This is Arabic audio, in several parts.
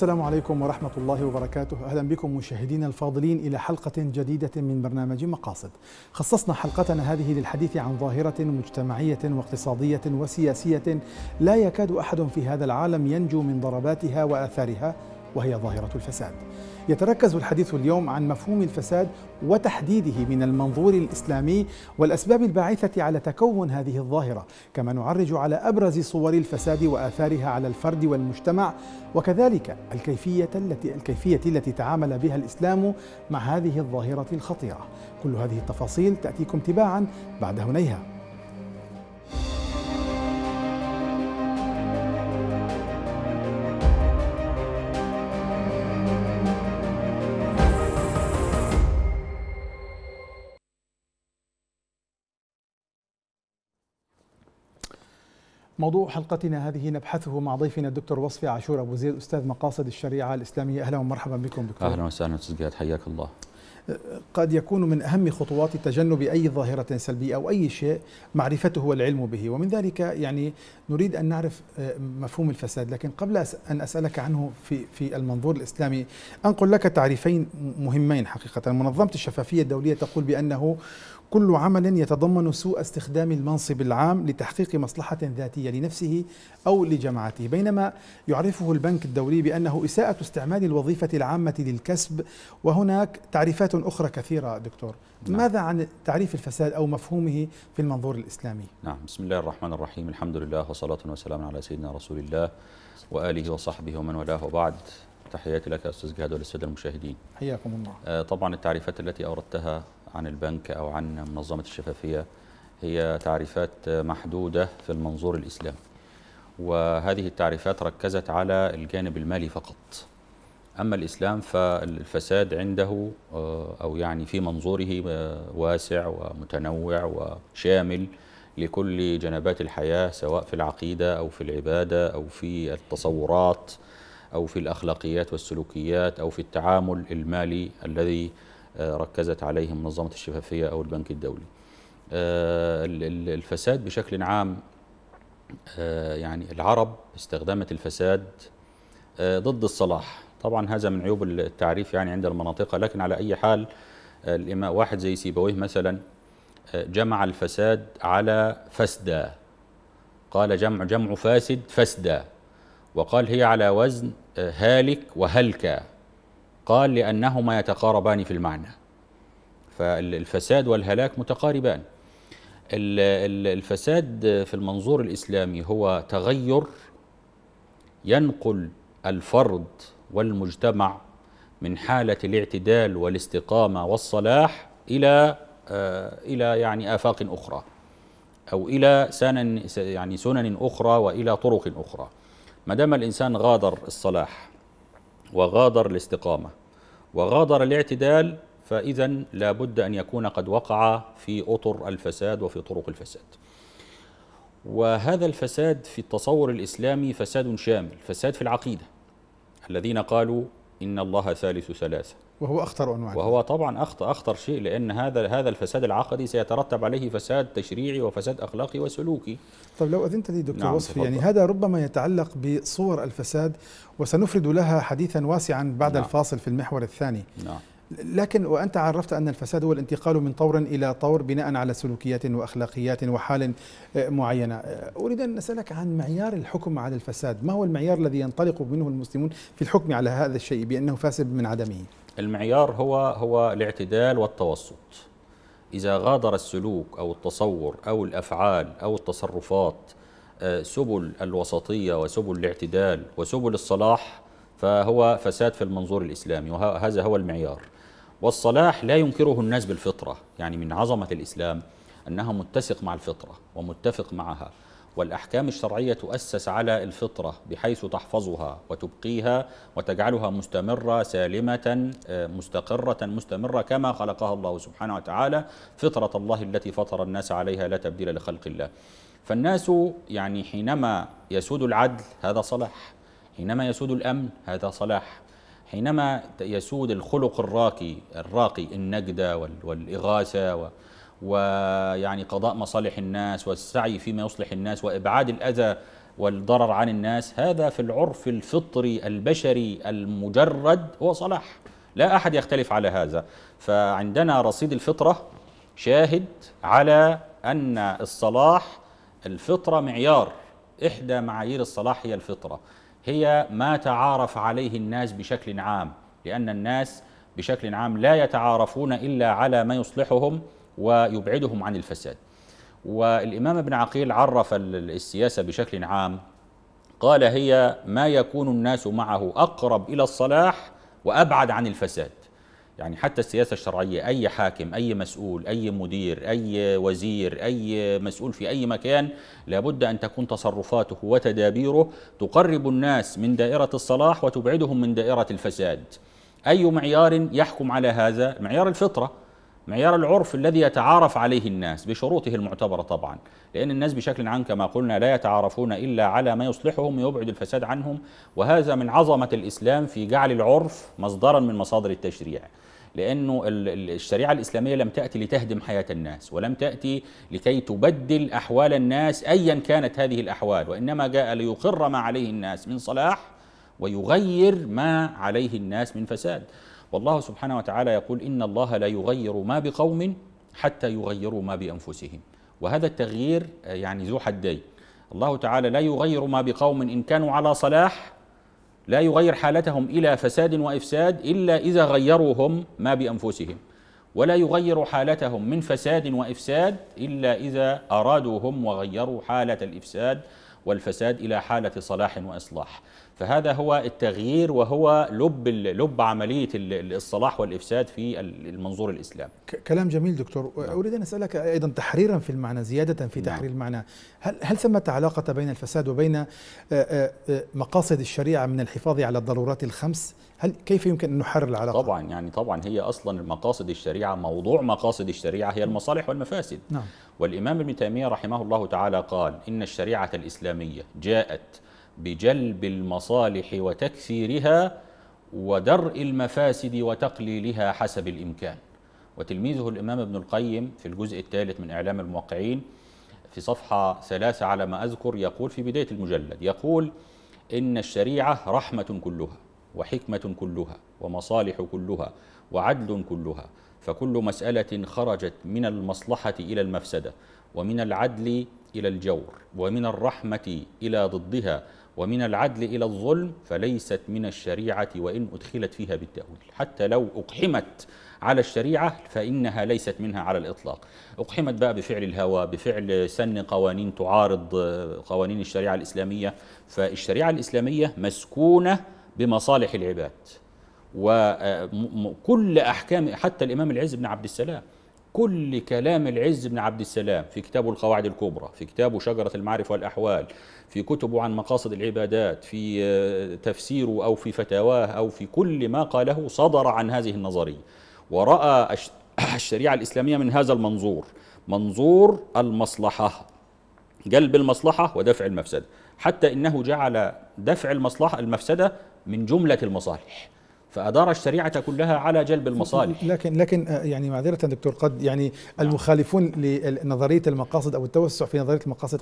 السلام عليكم ورحمة الله وبركاته أهلا بكم مشاهدينا الفاضلين إلى حلقة جديدة من برنامج مقاصد خصصنا حلقتنا هذه للحديث عن ظاهرة مجتمعية واقتصادية وسياسية لا يكاد أحد في هذا العالم ينجو من ضرباتها وآثارها وهي ظاهرة الفساد. يتركز الحديث اليوم عن مفهوم الفساد وتحديده من المنظور الاسلامي والاسباب الباعثه على تكون هذه الظاهره، كما نعرج على ابرز صور الفساد واثارها على الفرد والمجتمع، وكذلك الكيفيه التي الكيفيه التي تعامل بها الاسلام مع هذه الظاهره الخطيره. كل هذه التفاصيل تاتيكم تباعا بعد هنيها. موضوع حلقتنا هذه نبحثه مع ضيفنا الدكتور وصفي عاشور ابو زيد استاذ مقاصد الشريعه الاسلاميه اهلا ومرحبا بكم دكتور اهلا وسهلا استاذ جهاد حياك الله قد يكون من أهم خطوات تجنب أي ظاهرة سلبية أو أي شيء معرفته والعلم به ومن ذلك يعني نريد أن نعرف آه، مفهوم الفساد لكن قبل أن أسألك عنه في, في المنظور الإسلامي أنقل لك تعريفين مهمين حقيقة منظمة الشفافية الدولية تقول بأنه كل عمل يتضمن سوء استخدام المنصب العام لتحقيق مصلحة ذاتية لنفسه أو لجماعته بينما يعرفه البنك الدولي بأنه إساءة استعمال الوظيفة العامة للكسب وهناك تعريفات أخرى كثيرة دكتور نعم. ماذا عن تعريف الفساد أو مفهومه في المنظور الإسلامي؟ نعم بسم الله الرحمن الرحيم الحمد لله وصلاة وسلام على سيدنا رسول الله وآله وصحبه ومن والاه وبعد تحياتي لك أستاذ جهاد وللسادة المشاهدين حياكم الله آه، طبعا التعريفات التي أوردتها عن البنك أو عن منظمة الشفافية هي تعريفات محدودة في المنظور الإسلامي وهذه التعريفات ركزت على الجانب المالي فقط أما الإسلام فالفساد عنده آه، أو يعني في منظوره آه، واسع ومتنوع وشامل لكل جنبات الحياة سواء في العقيدة أو في العبادة أو في التصورات أو في الأخلاقيات والسلوكيات أو في التعامل المالي الذي آه، ركزت عليه منظمة الشفافية أو البنك الدولي آه، الفساد بشكل عام آه، يعني العرب استخدمت الفساد ضد الصلاح طبعا هذا من عيوب التعريف يعني عند المناطق لكن على أي حال الإماء واحد زي سيبويه مثلا جمع الفساد على فسدا قال جمع جمع فاسد فسدا وقال هي على وزن هالك وهلكة قال لأنهما يتقاربان في المعنى فالفساد والهلاك متقاربان الفساد في المنظور الإسلامي هو تغير ينقل الفرد والمجتمع من حالة الاعتدال والاستقامة والصلاح إلى آه، إلى يعني آفاق أخرى أو إلى سنن يعني سنن أخرى وإلى طرق أخرى ما دام الإنسان غادر الصلاح وغادر الاستقامة وغادر الاعتدال فإذا لا بد أن يكون قد وقع في أطر الفساد وفي طرق الفساد وهذا الفساد في التصور الإسلامي فساد شامل فساد في العقيدة الذين قالوا إن الله ثالث ثلاثة وهو اخطر انواع وهو طبعا اخطر اخطر شيء لان هذا هذا الفساد العقدي سيترتب عليه فساد تشريعي وفساد اخلاقي وسلوكي. طيب لو اذنت لي دكتور نعم وصفي يعني هذا ربما يتعلق بصور الفساد وسنفرد لها حديثا واسعا بعد نعم. الفاصل في المحور الثاني. نعم. لكن وانت عرفت ان الفساد هو الانتقال من طور الى طور بناء على سلوكيات واخلاقيات وحال آه، معينه، آه، اريد ان اسالك عن معيار الحكم على الفساد، ما هو المعيار الذي ينطلق منه المسلمون في الحكم على هذا الشيء بانه فاسد من عدمه؟ المعيار هو هو الاعتدال والتوسط إذا غادر السلوك أو التصور أو الأفعال أو التصرفات آه، سبل الوسطية وسبل الاعتدال وسبل الصلاح فهو فساد في المنظور الإسلامي وهذا هو المعيار والصلاح لا ينكره الناس بالفطرة يعني من عظمة الإسلام أنها متسق مع الفطرة ومتفق معها والأحكام الشرعية تؤسس على الفطرة بحيث تحفظها وتبقيها وتجعلها مستمرة سالمة آه، مستقرة مستمرة كما خلقها الله سبحانه وتعالى فطرة الله التي فطر الناس عليها لا تبديل لخلق الله فالناس يعني حينما يسود العدل هذا صلاح حينما يسود الأمن هذا صلاح حينما يسود الخلق الراقي الراقي النجدة والإغاثة ويعني قضاء مصالح الناس والسعي فيما يصلح الناس وإبعاد الأذى والضرر عن الناس هذا في العرف الفطري البشري المجرد هو صلاح لا أحد يختلف على هذا فعندنا رصيد الفطرة شاهد على أن الصلاح الفطرة معيار إحدى معايير الصلاح هي الفطرة هي ما تعارف عليه الناس بشكل عام لأن الناس بشكل عام لا يتعارفون إلا على ما يصلحهم ويبعدهم عن الفساد والإمام ابن عقيل عرف السياسة بشكل عام قال هي ما يكون الناس معه أقرب إلى الصلاح وأبعد عن الفساد يعني حتى السياسة الشرعية أي حاكم أي مسؤول أي مدير أي وزير أي مسؤول في أي مكان لابد أن تكون تصرفاته وتدابيره تقرب الناس من دائرة الصلاح وتبعدهم من دائرة الفساد أي معيار يحكم على هذا؟ معيار الفطرة معيار العرف الذي يتعارف عليه الناس بشروطه المعتبرة طبعا لأن الناس بشكل عام كما قلنا لا يتعارفون إلا على ما يصلحهم ويبعد الفساد عنهم وهذا من عظمة الإسلام في جعل العرف مصدرا من مصادر التشريع لأنه الشريعة الإسلامية لم تأتي لتهدم حياة الناس ولم تأتي لكي تبدل أحوال الناس أيا كانت هذه الأحوال وإنما جاء ليقر ما عليه الناس من صلاح ويغير ما عليه الناس من فساد والله سبحانه وتعالى يقول إن الله لا يغير ما بقوم حتى يغيروا ما بأنفسهم وهذا التغيير آه، يعني ذو حدين الله تعالى لا يغير ما بقوم إن كانوا على صلاح لا يغير حالتهم إلى فساد وإفساد إلا إذا غيروا هم ما بأنفسهم ولا يغير حالتهم من فساد وإفساد إلا إذا أرادوا هم وغيروا حالة الإفساد والفساد إلى حالة صلاح وإصلاح فهذا هو التغيير وهو لب لب عمليه الصلاح والافساد في المنظور الاسلامي. كلام جميل دكتور، نعم. اريد ان اسالك ايضا تحريرا في المعنى زياده في نعم. تحرير المعنى، هل هل ثمة علاقه بين الفساد وبين آه، آه، آه، مقاصد الشريعه من الحفاظ على الضرورات الخمس؟ هل كيف يمكن ان نحرر العلاقه؟ طبعا يعني طبعا هي اصلا مقاصد الشريعه موضوع مقاصد الشريعه هي المصالح والمفاسد. نعم. والامام ابن تيميه رحمه الله تعالى قال ان الشريعه الاسلاميه جاءت بجلب المصالح وتكثيرها ودرء المفاسد وتقليلها حسب الامكان وتلميذه الامام ابن القيم في الجزء الثالث من اعلام الموقعين في صفحه ثلاثه على ما اذكر يقول في بدايه المجلد يقول ان الشريعه رحمه كلها وحكمه كلها ومصالح كلها وعدل كلها فكل مساله خرجت من المصلحه الى المفسده ومن العدل الى الجور ومن الرحمه الى ضدها ومن العدل إلى الظلم فليست من الشريعة وإن أدخلت فيها بالتأويل حتى لو أقحمت على الشريعة فإنها ليست منها على الإطلاق أقحمت بقى بفعل الهوى بفعل سن قوانين تعارض آه، قوانين الشريعة الإسلامية فالشريعة الإسلامية مسكونة بمصالح العباد وكل آه، أحكام حتى الإمام العز بن عبد السلام كل كلام العز بن عبد السلام في كتابه القواعد الكبرى في كتابه شجرة المعارف والأحوال في كتبه عن مقاصد العبادات في آه، تفسيره أو في فتاواه أو في كل ما قاله صدر عن هذه النظرية ورأى الشريعة الإسلامية من هذا المنظور منظور المصلحة جلب المصلحة ودفع المفسدة حتى إنه جعل دفع المصلحة المفسدة من جملة المصالح فأدار الشريعة كلها على جلب المصالح لكن لكن آه، يعني معذرة دكتور قد يعني المخالفون لنظرية المقاصد أو التوسع في نظرية المقاصد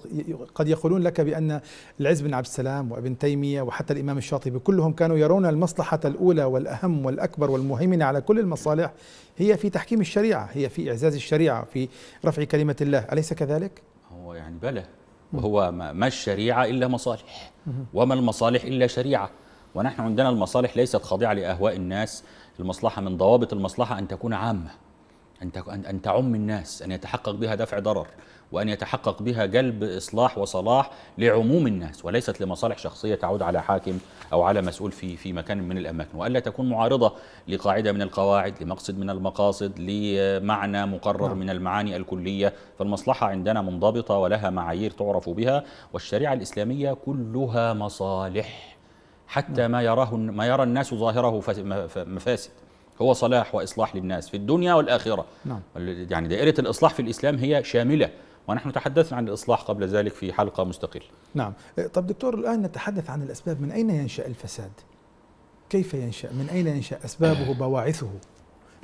قد يقولون لك بأن العز بن عبد السلام وابن تيمية وحتى الإمام الشاطبي كلهم كانوا يرون المصلحة الأولى والأهم والأكبر والمهيمنة على كل المصالح هي في تحكيم الشريعة هي في إعزاز الشريعة في رفع كلمة الله أليس كذلك؟ هو يعني بلى وهو ما الشريعة إلا مصالح وما المصالح إلا شريعة ونحن عندنا المصالح ليست خاضعة لأهواء الناس المصلحة من ضوابط المصلحة أن تكون عامة أن أن تعم الناس أن يتحقق بها دفع ضرر وأن يتحقق بها جلب إصلاح وصلاح لعموم الناس وليست لمصالح شخصية تعود على حاكم أو على مسؤول في في مكان من الأماكن وألا تكون معارضة لقاعدة من القواعد لمقصد من المقاصد لمعنى مقرر نعم. من المعاني الكلية فالمصلحة عندنا منضبطة ولها معايير تعرف بها والشريعة الإسلامية كلها مصالح حتى ما يراه ما يرى الناس ظاهره مفاسد هو صلاح واصلاح للناس في الدنيا والاخره نعم. يعني دائره الاصلاح في الاسلام هي شامله ونحن تحدثنا عن الإصلاح قبل ذلك في حلقة مستقلة نعم إيه، طب دكتور الآن نتحدث عن الأسباب من أين ينشأ الفساد كيف ينشأ من أين ينشأ أسبابه آه. بواعثه نعم.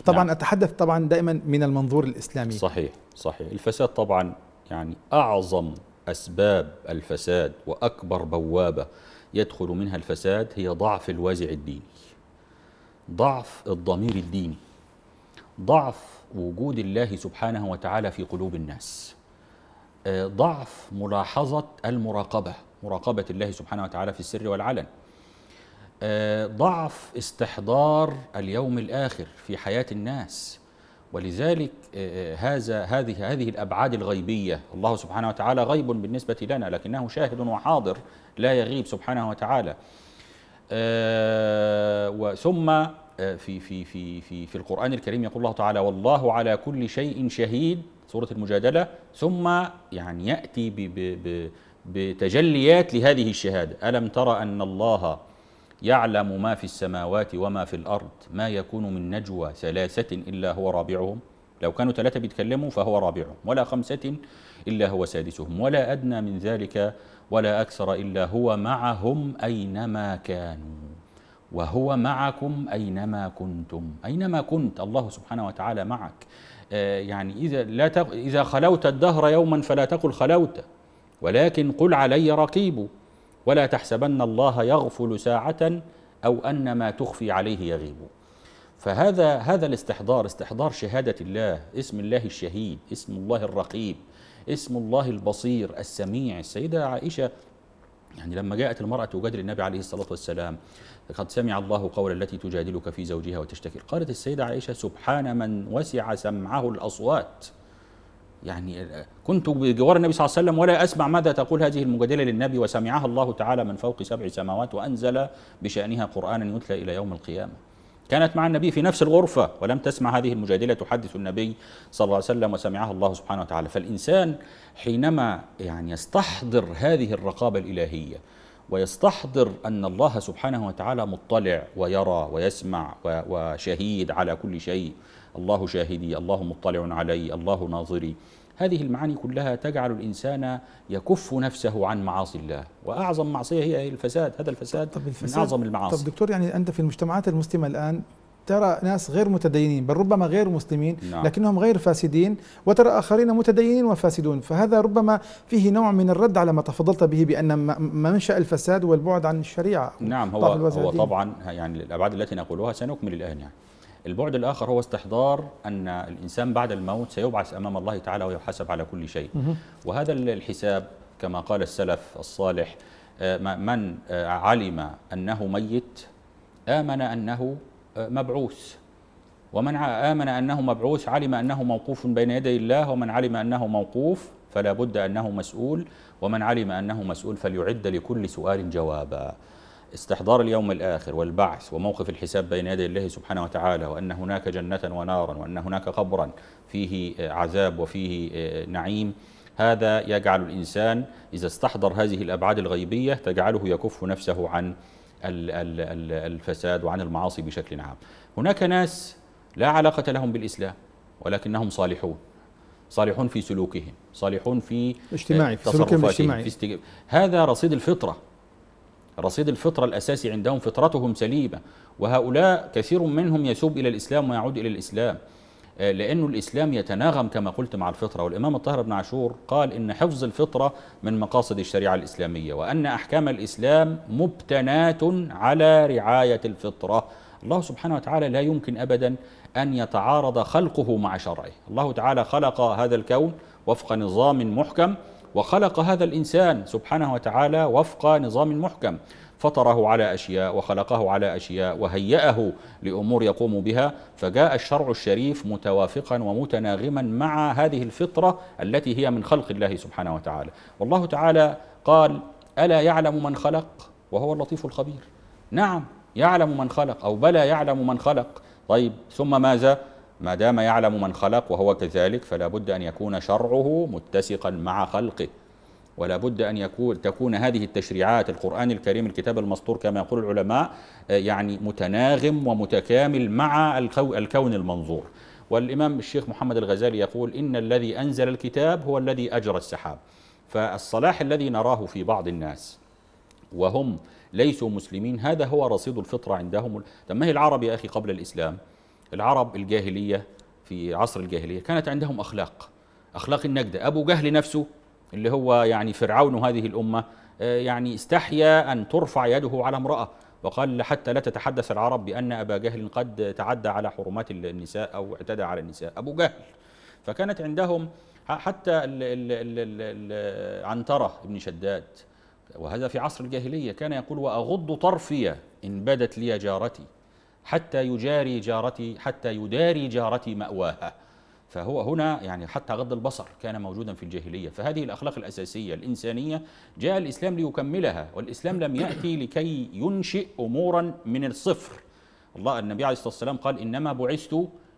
طبعا نعم. أتحدث طبعا دائما من المنظور الإسلامي صحيح صحيح الفساد طبعا يعني أعظم أسباب الفساد وأكبر بوابة يدخل منها الفساد هي ضعف الوازع الديني ضعف الضمير الديني ضعف وجود الله سبحانه وتعالى في قلوب الناس آه، ضعف ملاحظة المراقبة مراقبة الله سبحانه وتعالى في السر والعلن آه، ضعف استحضار اليوم الآخر في حياة الناس ولذلك آه، آه، هذا هذه هذه الابعاد الغيبيه الله سبحانه وتعالى غيب بالنسبه لنا لكنه شاهد وحاضر لا يغيب سبحانه وتعالى آه، وثم في في في في في القرآن الكريم يقول الله تعالى والله على كل شيء شهيد سورة المجادلة ثم يعني يأتي ب ب ب بتجليات لهذه الشهادة ألم ترى أن الله يعلم ما في السماوات وما في الأرض ما يكون من نجوى ثلاثة إلا هو رابعهم لو كانوا ثلاثة بيتكلموا فهو رابعهم ولا خمسة إلا هو سادسهم ولا أدنى من ذلك ولا أكثر إلا هو معهم أينما كانوا وهو معكم أينما كنتم أينما كنت الله سبحانه وتعالى معك آه، يعني إذا, لا تق... إذا خلوت الدهر يوما فلا تقل خلوت ولكن قل علي رقيب ولا تحسبن الله يغفل ساعة أو أن ما تخفي عليه يغيب فهذا هذا الاستحضار استحضار شهادة الله اسم الله الشهيد اسم الله الرقيب اسم الله البصير السميع السيدة عائشة يعني لما جاءت المرأة تجادل النبي عليه الصلاة والسلام قد سمع الله قول التي تجادلك في زوجها وتشتكي قالت السيدة عائشة سبحان من وسع سمعه الأصوات يعني آه، كنت بجوار النبي صلى الله عليه وسلم ولا أسمع ماذا تقول هذه المجادلة للنبي وسمعها الله تعالى من فوق سبع سماوات وأنزل بشأنها قرآنا يتلى إلى يوم القيامة كانت مع النبي في نفس الغرفة ولم تسمع هذه المجادلة تحدث النبي صلى الله عليه وسلم وسمعها الله سبحانه وتعالى فالإنسان حينما يعني يستحضر هذه الرقابة الإلهية ويستحضر أن الله سبحانه وتعالى مطلع ويرى ويسمع وشهيد على كل شيء الله شاهدي الله مطلع علي الله ناظري هذه المعاني كلها تجعل الإنسان يكف نفسه عن معاصي الله وأعظم معصية هي الفساد هذا الفساد, طب الفساد من أعظم المعاصي طب دكتور يعني أنت في المجتمعات المسلمة الآن ترى ناس غير متدينين بل ربما غير مسلمين نعم. لكنهم غير فاسدين وترى آخرين متدينين وفاسدون فهذا ربما فيه نوع من الرد على ما تفضلت به بأن منشأ الفساد والبعد عن الشريعة نعم هو, هو طبعا يعني الأبعاد التي نقولها سنكمل الآن يعني البعد الآخر هو استحضار أن الإنسان بعد الموت سيبعث أمام الله تعالى ويحاسب على كل شيء وهذا الحساب كما قال السلف الصالح آه، من آه، علم أنه ميت آمن أنه آه، مبعوث ومن آمن أنه مبعوث علم أنه موقوف بين يدي الله ومن علم أنه موقوف فلا بد أنه مسؤول ومن علم أنه مسؤول فليعد لكل سؤال جوابا استحضار اليوم الآخر والبعث وموقف الحساب بين يدي الله سبحانه وتعالى وأن هناك جنة ونارا وأن هناك قبرا فيه عذاب وفيه نعيم هذا يجعل الإنسان إذا استحضر هذه الأبعاد الغيبية تجعله يكف نفسه عن الفساد وعن المعاصي بشكل عام هناك ناس لا علاقة لهم بالإسلام ولكنهم صالحون صالحون في سلوكهم صالحون في اجتماعي في سلوكهم الاجتماعي في استج... هذا رصيد الفطرة رصيد الفطرة الأساسي عندهم فطرتهم سليمة وهؤلاء كثير منهم يسوب إلى الإسلام ويعود إلى الإسلام آه، لأن الإسلام يتناغم كما قلت مع الفطرة والإمام الطاهر بن عاشور قال إن حفظ الفطرة من مقاصد الشريعة الإسلامية وأن أحكام الإسلام مبتنات على رعاية الفطرة الله سبحانه وتعالى لا يمكن أبدا أن يتعارض خلقه مع شرعه الله تعالى خلق هذا الكون وفق نظام محكم وخلق هذا الإنسان سبحانه وتعالى وفق نظام محكم فطره على أشياء وخلقه على أشياء وهيأه لأمور يقوم بها فجاء الشرع الشريف متوافقا ومتناغما مع هذه الفطرة التي هي من خلق الله سبحانه وتعالى والله تعالى قال ألا يعلم من خلق وهو اللطيف الخبير نعم يعلم من خلق أو بلى يعلم من خلق طيب ثم ماذا ما دام يعلم من خلق وهو كذلك فلا بد أن يكون شرعه متسقا مع خلقه ولا بد أن يكون تكون هذه التشريعات القرآن الكريم الكتاب المسطور كما يقول العلماء آه، يعني متناغم ومتكامل مع الكون المنظور والإمام الشيخ محمد الغزالي يقول إن الذي أنزل الكتاب هو الذي أجرى السحاب فالصلاح الذي نراه في بعض الناس وهم ليسوا مسلمين هذا هو رصيد الفطرة عندهم طب ما هي العرب يا أخي قبل الإسلام العرب الجاهلية في عصر الجاهلية كانت عندهم أخلاق أخلاق النجدة أبو جهل نفسه اللي هو يعني فرعون هذه الأمة آه، يعني استحيا أن ترفع يده على امرأة وقال حتى لا تتحدث العرب بأن أبا جهل قد تعدى على حرمات النساء أو اعتدى على النساء أبو جهل فكانت عندهم حتى عنترة بن شداد وهذا في عصر الجاهلية كان يقول وأغض طرفي إن بدت لي جارتي حتى يجاري جارتي حتى يداري جارتي مأواها فهو هنا يعني حتى غض البصر كان موجودا في الجاهلية فهذه الأخلاق الأساسية الإنسانية جاء الإسلام ليكملها والإسلام لم يأتي لكي ينشئ أمورا من الصفر الله النبي عليه الصلاة والسلام قال إنما بعثت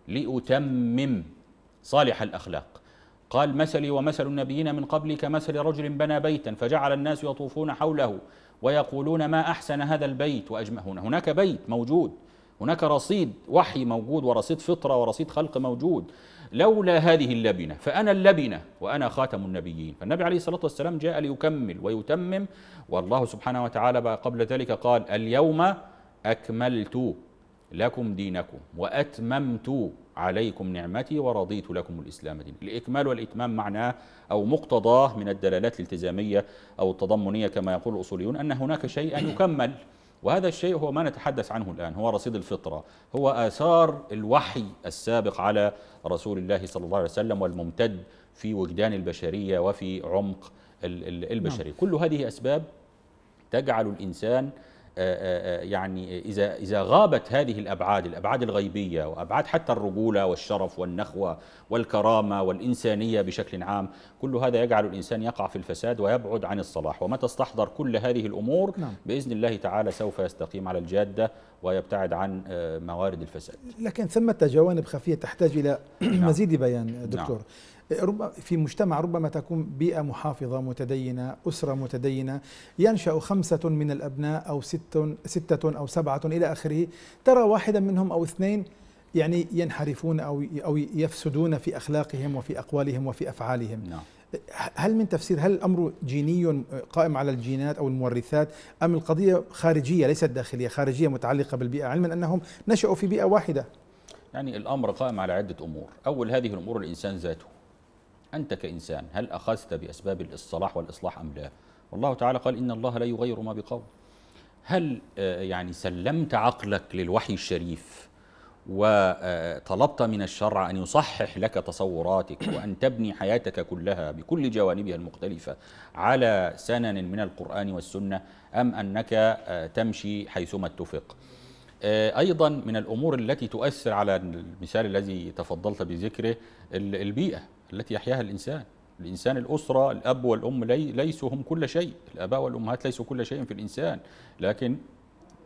لأتمم صالح الأخلاق قال مثلي ومثل النبيين من قبلي كمثل رجل بنى بيتا فجعل الناس يطوفون حوله ويقولون ما أحسن هذا البيت هنا هناك بيت موجود هناك رصيد وحي موجود ورصيد فطرة ورصيد خلق موجود لولا هذه اللبنة فأنا اللبنة وأنا خاتم النبيين فالنبي عليه الصلاة والسلام جاء ليكمل ويتمم والله سبحانه وتعالى قبل ذلك قال اليوم أكملت لكم دينكم وأتممت عليكم نعمتي ورضيت لكم الإسلام دين الإكمال والإتمام معناه أو مقتضاه من الدلالات الالتزامية أو التضمنية كما يقول الأصوليون أن هناك شيئا يكمل وهذا الشيء هو ما نتحدث عنه الآن هو رصيد الفطرة هو آثار الوحي السابق على رسول الله صلى الله عليه وسلم والممتد في وجدان البشرية وفي عمق البشرية نعم. كل هذه أسباب تجعل الإنسان آه، آه، آه، يعني إذا إذا غابت هذه الأبعاد الأبعاد الغيبية وأبعاد حتى الرجولة والشرف والنخوة والكرامة والإنسانية بشكل عام كل هذا يجعل الإنسان يقع في الفساد ويبعد عن الصلاح ومتى استحضر كل هذه الأمور نعم. بإذن الله تعالى سوف يستقيم على الجادة ويبتعد عن موارد الفساد لكن ثمة جوانب خفية تحتاج إلى نعم. مزيد بيان نعم. دكتور نعم. ربما في مجتمع ربما تكون بيئة محافظة متدينة أسرة متدينة ينشأ خمسة من الأبناء أو ست ستة أو سبعة إلى آخره ترى واحدا منهم أو اثنين يعني ينحرفون أو أو يفسدون في أخلاقهم وفي أقوالهم وفي أفعالهم نعم. هل من تفسير هل الأمر جيني قائم على الجينات أو المورثات أم القضية خارجية ليست داخلية خارجية متعلقة بالبيئة علما أنهم نشأوا في بيئة واحدة يعني الأمر قائم على عدة أمور أول هذه الأمور الإنسان ذاته أنت كإنسان هل أخذت بأسباب الصلاح والإصلاح أم لا والله تعالى قال إن الله لا يغير ما بقوم هل آه، يعني سلمت عقلك للوحي الشريف وطلبت من الشرع أن يصحح لك تصوراتك وأن تبني حياتك كلها بكل جوانبها المختلفة على سنن من القرآن والسنة أم أنك آه، تمشي حيثما اتفق آه، أيضا من الأمور التي تؤثر على المثال الذي تفضلت بذكره البيئة التي يحياها الإنسان الإنسان الأسرة الأب والأم لي ليسوا هم كل شيء الآباء والأمهات ليسوا كل شيء في الإنسان لكن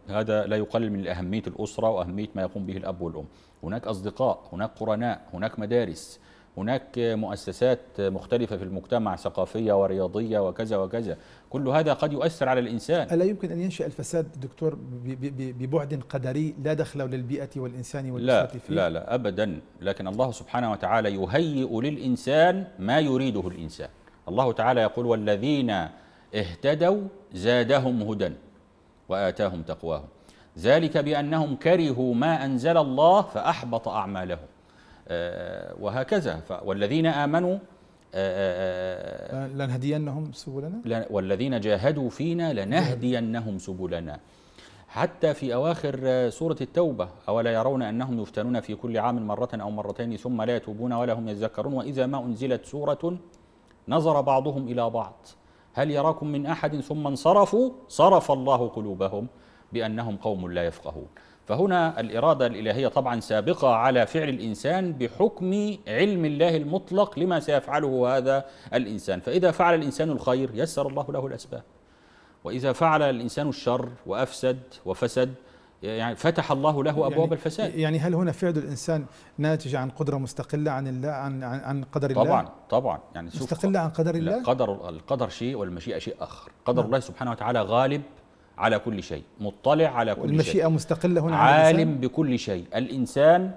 هذا لا يقلل من أهمية الأسرة وأهمية ما يقوم به الأب والأم هناك أصدقاء هناك قرناء هناك مدارس هناك مؤسسات مختلفة في المجتمع ثقافية ورياضية وكذا وكذا كل هذا قد يؤثر على الإنسان ألا يمكن أن ينشأ الفساد دكتور ببعد قدري لا دخل للبيئة والإنسان لا, فيه لا لا أبدا لكن الله سبحانه وتعالى يهيئ للإنسان ما يريده الإنسان الله تعالى يقول والذين اهتدوا زادهم هدى وآتاهم تقواهم ذلك بأنهم كرهوا ما أنزل الله فأحبط أعمالهم آه، وهكذا والذين آمنوا آه، آه، لنهدينهم سبلنا والذين جاهدوا فينا لنهدينهم سبلنا حتى في أواخر سورة التوبة أولا يرون أنهم يفتنون في كل عام مرة أو مرتين ثم لا يتوبون ولا هم يذكرون وإذا ما أنزلت سورة نظر بعضهم إلى بعض هل يراكم من أحد ثم انصرفوا صرف الله قلوبهم بأنهم قوم لا يفقهون فهنا الإرادة الإلهية طبعا سابقة على فعل الإنسان بحكم علم الله المطلق لما سيفعله هذا الإنسان فإذا فعل الإنسان الخير يسر الله له الأسباب وإذا فعل الإنسان الشر وأفسد وفسد يعني فتح الله له ابواب يعني الفساد يعني هل هنا فعل الانسان ناتج عن قدره مستقله عن الله عن عن, عن قدر طبعاً الله طبعا طبعا يعني مستقله عن قدر الله قدر القدر شيء والمشيئه شيء اخر قدر نعم. الله سبحانه وتعالى غالب على كل شيء مطلع على كل شيء المشيئة مستقلة هنا عالم بكل شيء الإنسان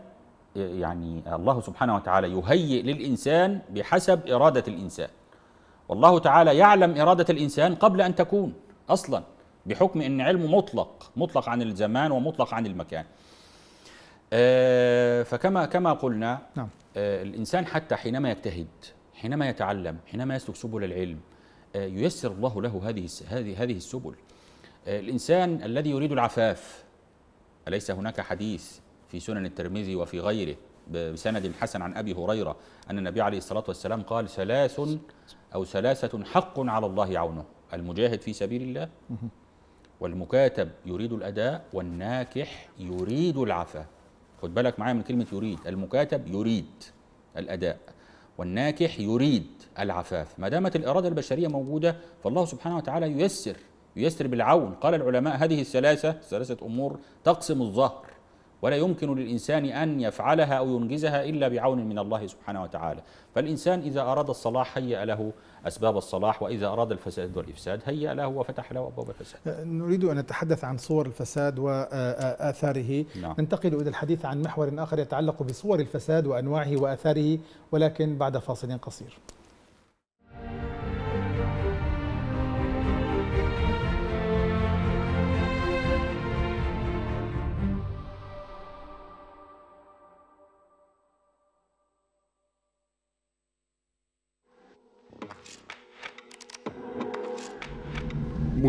يعني الله سبحانه وتعالى يهيئ للإنسان بحسب إرادة الإنسان والله تعالى يعلم إرادة الإنسان قبل أن تكون أصلا بحكم أن علمه مطلق مطلق عن الزمان ومطلق عن المكان آه، فكما كما قلنا نعم. آه، الإنسان حتى حينما يجتهد حينما يتعلم حينما يسلك سبل العلم آه، ييسر الله له هذه هذه هذه السبل الإنسان الذي يريد العفاف أليس هناك حديث في سنن الترمذي وفي غيره بسند حسن عن أبي هريرة أن النبي عليه الصلاة والسلام قال ثلاث أو ثلاثة حق على الله عونه المجاهد في سبيل الله والمكاتب يريد الأداء والناكح يريد العفاف خد بالك معايا من كلمة يريد المكاتب يريد الأداء والناكح يريد العفاف ما دامت الإرادة البشرية موجودة فالله سبحانه وتعالى ييسر ييسر بالعون قال العلماء هذه الثلاثة ثلاثة أمور تقسم الظهر ولا يمكن للإنسان أن يفعلها أو ينجزها إلا بعون من الله سبحانه وتعالى فالإنسان إذا أراد الصلاح هيأ له أسباب الصلاح وإذا أراد الفساد والإفساد هيأ له وفتح له أبواب الفساد أه، نريد أن نتحدث عن صور الفساد وآثاره أه، أه، نعم. ننتقل إلى الحديث عن محور آخر يتعلق بصور الفساد وأنواعه وآثاره ولكن بعد فاصل قصير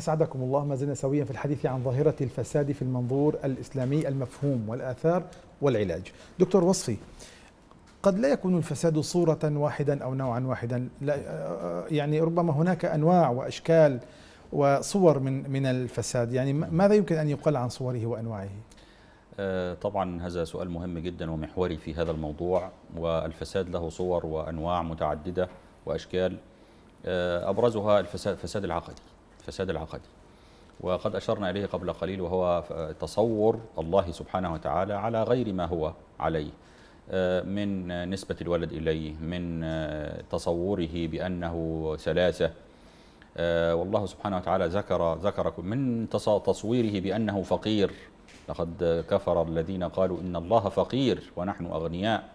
أسعدكم الله ما زلنا سويا في الحديث عن ظاهرة الفساد في المنظور الإسلامي المفهوم والآثار والعلاج دكتور وصفي قد لا يكون الفساد صورة واحدا أو نوعا واحدا لا يعني ربما هناك أنواع وأشكال وصور من من الفساد يعني ماذا يمكن أن يقال عن صوره وأنواعه آه، طبعا هذا سؤال مهم جدا ومحوري في هذا الموضوع والفساد له صور وأنواع متعددة وأشكال آه، أبرزها الفساد فساد العقدي فساد العقدي وقد أشرنا إليه قبل قليل وهو تصور الله سبحانه وتعالى على غير ما هو عليه آه، من نسبة الولد إليه من آه، تصوره بأنه ثلاثة آه، والله سبحانه وتعالى ذكر ذكر من تصويره بأنه فقير لقد كفر الذين قالوا إن الله فقير ونحن أغنياء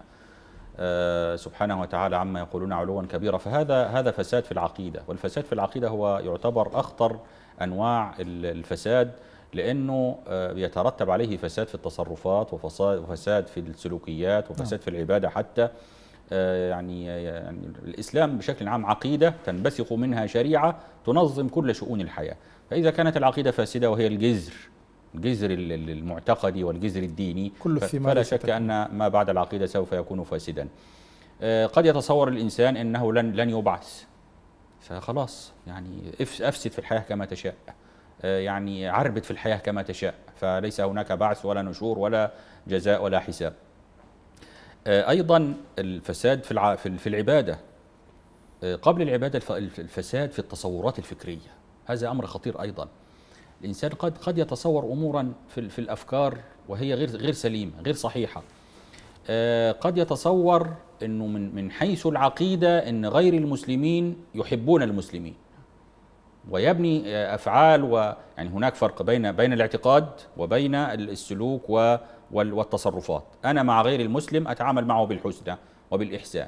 آه، سبحانه وتعالى عما يقولون علوا كبيرا فهذا هذا فساد في العقيدة والفساد في العقيدة هو يعتبر أخطر أنواع الفساد لأنه آه، يترتب عليه فساد في التصرفات وفساد في السلوكيات وفساد في العبادة حتى آه، يعني, يعني الإسلام بشكل عام عقيدة تنبثق منها شريعة تنظم كل شؤون الحياة فإذا كانت العقيدة فاسدة وهي الجذر الجذر المعتقدي والجذر الديني كله في فلا شك أن ما بعد العقيدة سوف يكون فاسدا آه، قد يتصور الإنسان أنه لن, لن يبعث فخلاص يعني أفسد في الحياة كما تشاء آه، يعني عربت في الحياة كما تشاء فليس هناك بعث ولا نشور ولا جزاء ولا حساب آه، أيضا الفساد في في العبادة قبل العبادة الفساد في التصورات الفكرية هذا أمر خطير أيضا الانسان قد قد يتصور امورا في, في الافكار وهي غير غير سليمه غير صحيحه آه، قد يتصور انه من من حيث العقيده ان غير المسلمين يحبون المسلمين ويبني آه، افعال و يعني هناك فرق بين بين الاعتقاد وبين السلوك والتصرفات انا مع غير المسلم اتعامل معه بالحسنى وبالاحسان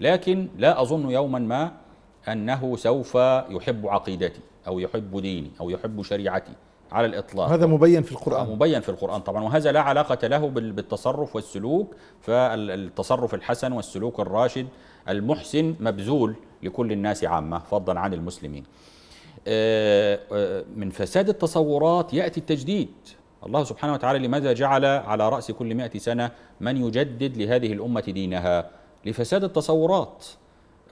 لكن لا اظن يوما ما انه سوف يحب عقيدتي أو يحب ديني أو يحب شريعتي على الإطلاق هذا مبين في القرآن آه، مبين في القرآن طبعا وهذا لا علاقة له بالتصرف والسلوك فالتصرف الحسن والسلوك الراشد المحسن مبذول لكل الناس عامة فضلا عن المسلمين آه، آه، من فساد التصورات يأتي التجديد الله سبحانه وتعالى لماذا جعل على رأس كل مئة سنة من يجدد لهذه الأمة دينها لفساد التصورات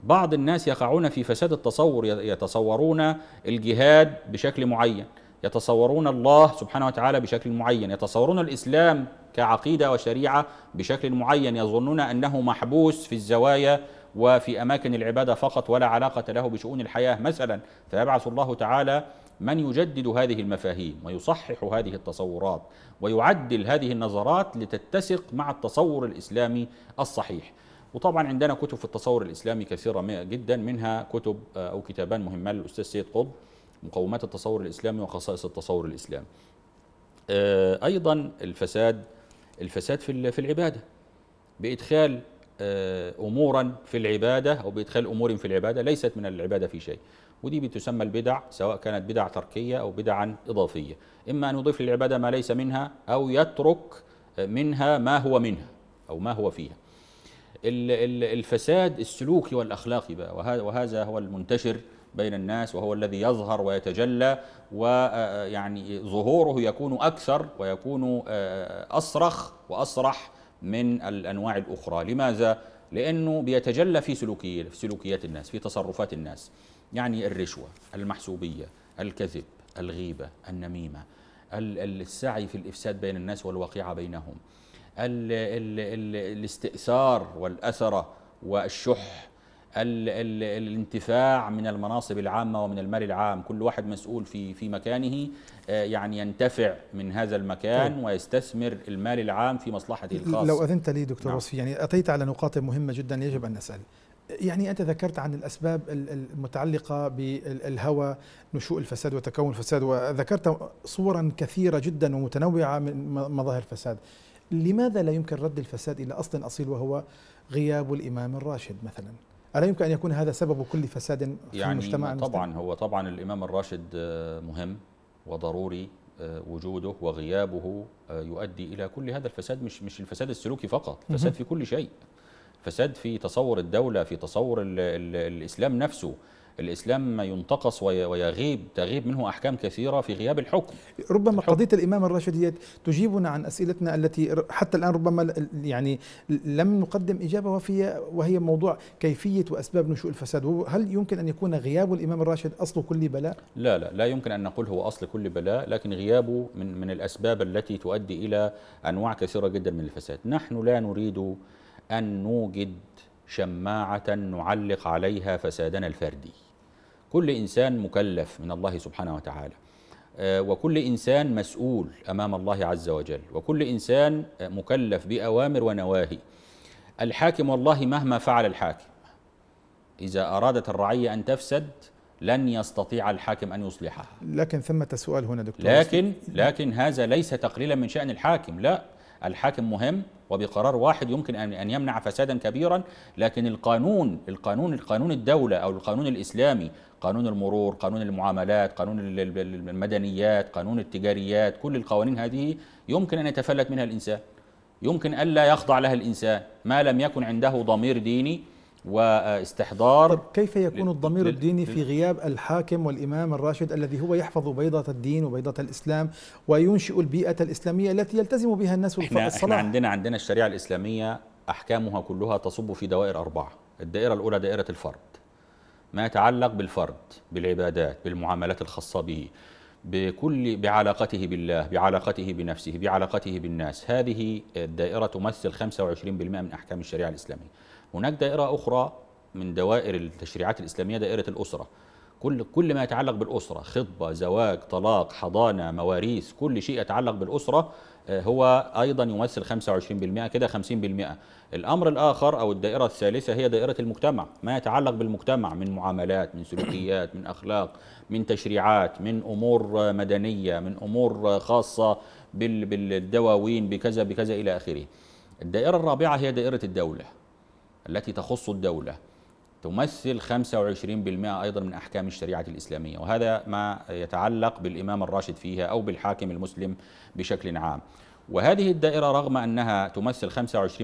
بعض الناس يقعون في فساد التصور يتصورون الجهاد بشكل معين يتصورون الله سبحانه وتعالى بشكل معين يتصورون الإسلام كعقيدة وشريعة بشكل معين يظنون أنه محبوس في الزوايا وفي أماكن العبادة فقط ولا علاقة له بشؤون الحياة مثلا فيبعث الله تعالى من يجدد هذه المفاهيم ويصحح هذه التصورات ويعدل هذه النظرات لتتسق مع التصور الإسلامي الصحيح وطبعا عندنا كتب في التصور الإسلامي كثيرة جدا منها كتب آه، أو كتابان مهمان للأستاذ سيد قطب مقومات التصور الإسلامي وخصائص التصور الإسلامي آه، أيضا الفساد الفساد في في العبادة بإدخال آه، امورا في العباده او بادخال امور في العباده ليست من العباده في شيء ودي بتسمى البدع سواء كانت بدع تركيه او بدعا اضافيه اما ان يضيف للعباده ما ليس منها او يترك منها ما هو منها او ما هو فيها الفساد السلوكي والأخلاقي بقى وهذا هو المنتشر بين الناس وهو الذي يظهر ويتجلى ويعني ظهوره يكون أكثر ويكون آه، أصرخ وأصرح من الأنواع الأخرى لماذا؟ لأنه بيتجلى في سلوكيات في سلوكيات الناس في تصرفات الناس يعني الرشوة المحسوبية الكذب الغيبة النميمة السعي في الإفساد بين الناس والوقيعة بينهم ال الـ الـ الاستئثار والأثرة والشح الـ الـ الانتفاع من المناصب العامة ومن المال العام كل واحد مسؤول في في مكانه آه، يعني ينتفع من هذا المكان طيب. ويستثمر المال العام في مصلحته الخاصة لو أذنت لي دكتور نعم. وصفي يعني أتيت على نقاط مهمة جدا يجب أن نسأل يعني أنت ذكرت عن الأسباب المتعلقة بالهوى نشوء الفساد وتكون الفساد وذكرت صورا كثيرة جدا ومتنوعة من مظاهر الفساد لماذا لا يمكن رد الفساد إلى أصل أصيل وهو غياب الإمام الراشد مثلا ألا يمكن أن يكون هذا سبب كل فساد في يعني المجتمع طبعا المجتمع؟ هو طبعا الإمام الراشد آه، مهم وضروري آه، وجوده وغيابه آه، يؤدي إلى كل هذا الفساد مش مش الفساد السلوكي فقط فساد في كل شيء فساد في تصور الدولة في تصور الإسلام نفسه الإسلام ينتقص ويغيب تغيب منه أحكام كثيرة في غياب الحكم ربما الحكم. قضية الإمام الراشدية تجيبنا عن أسئلتنا التي حتى الآن ربما يعني لم نقدم إجابة وفية وهي موضوع كيفية وأسباب نشوء الفساد هل يمكن أن يكون غياب الإمام الراشد أصل كل بلاء؟ لا لا لا يمكن أن نقول هو أصل كل بلاء لكن غيابه من, من الأسباب التي تؤدي إلى أنواع كثيرة جدا من الفساد نحن لا نريد أن نوجد شماعة نعلق عليها فسادنا الفردي كل إنسان مكلف من الله سبحانه وتعالى آه، وكل إنسان مسؤول أمام الله عز وجل وكل إنسان مكلف بأوامر ونواهي الحاكم والله مهما فعل الحاكم إذا أرادت الرعية أن تفسد لن يستطيع الحاكم أن يصلحها لكن ثمة سؤال هنا دكتور لكن, لكن هذا ليس تقليلا من شأن الحاكم لا الحاكم مهم وبقرار واحد يمكن أن يمنع فسادا كبيرا لكن القانون القانون القانون الدولة أو القانون الإسلامي قانون المرور قانون المعاملات قانون المدنيات قانون التجاريات كل القوانين هذه يمكن أن يتفلت منها الإنسان يمكن ألا يخضع لها الإنسان ما لم يكن عنده ضمير ديني واستحضار طب كيف يكون الضمير الديني في غياب الحاكم والإمام الراشد الذي هو يحفظ بيضة الدين وبيضة الإسلام وينشئ البيئة الإسلامية التي يلتزم بها الناس الصلاة احنا عندنا عندنا الشريعة الإسلامية أحكامها كلها تصب في دوائر أربعة الدائرة الأولى دائرة الفرد ما يتعلق بالفرد بالعبادات بالمعاملات الخاصة به بكل بعلاقته بالله بعلاقته بنفسه بعلاقته بالناس هذه الدائرة تمثل 25% من أحكام الشريعة الإسلامية هناك دائرة أخرى من دوائر التشريعات الإسلامية دائرة الأسرة كل كل ما يتعلق بالأسرة خطبة زواج طلاق حضانة مواريث كل شيء يتعلق بالأسرة آه، هو أيضا يمثل 25% كده 50% الأمر الآخر أو الدائرة الثالثة هي دائرة المجتمع ما يتعلق بالمجتمع من معاملات من سلوكيات من أخلاق من تشريعات من أمور مدنية من أمور خاصة بالدواوين بكذا بكذا إلى آخره الدائرة الرابعة هي دائرة الدولة التي تخص الدولة تمثل 25% أيضا من أحكام الشريعة الإسلامية وهذا ما يتعلق بالإمام الراشد فيها أو بالحاكم المسلم بشكل عام وهذه الدائرة رغم أنها تمثل 25%